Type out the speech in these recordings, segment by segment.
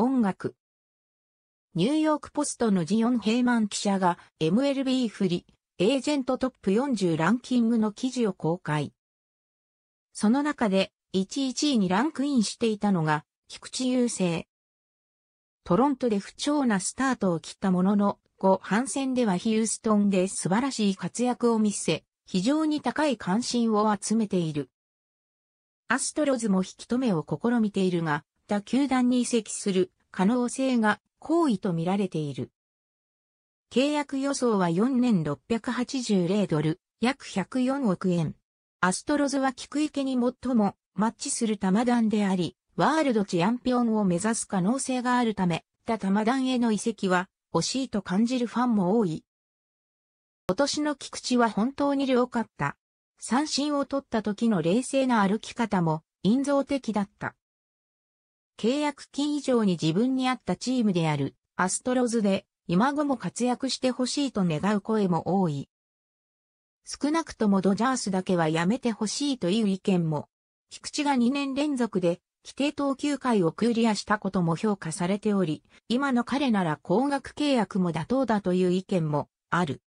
音楽。ニューヨークポストのジオン・ヘイマン記者が MLB フリ、エージェントトップ40ランキングの記事を公開。その中で11位にランクインしていたのが、菊池雄星。トロントで不調なスタートを切ったものの、後半戦ではヒューストンで素晴らしい活躍を見せ、非常に高い関心を集めている。アストロズも引き止めを試みているが、った球団に移籍する可能性が好意と見られている。契約予想は4年680ドル、約104億円。アストロズは菊池に最もマッチする球団であり、ワールドチャンピオンを目指す可能性があるため、他球団への移籍は惜しいと感じるファンも多い。今年の菊池は本当に良かった。三振を取った時の冷静な歩き方も、印象的だった。契約金以上に自分に合ったチームであるアストロズで今後も活躍してほしいと願う声も多い。少なくともドジャースだけはやめてほしいという意見も、菊池が2年連続で規定投球回をクリアしたことも評価されており、今の彼なら高額契約も妥当だという意見もある。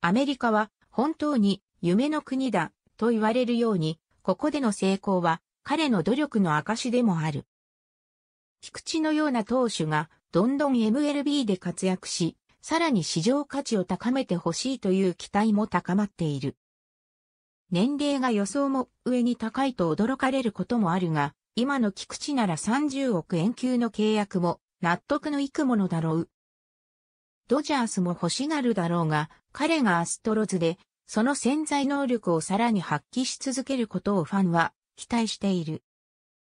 アメリカは本当に夢の国だと言われるように、ここでの成功は彼の努力の証でもある。菊池のような投手がどんどん MLB で活躍し、さらに市場価値を高めてほしいという期待も高まっている。年齢が予想も上に高いと驚かれることもあるが、今の菊池なら30億円級の契約も納得のいくものだろう。ドジャースも欲しがるだろうが、彼がアストロズで、その潜在能力をさらに発揮し続けることをファンは期待している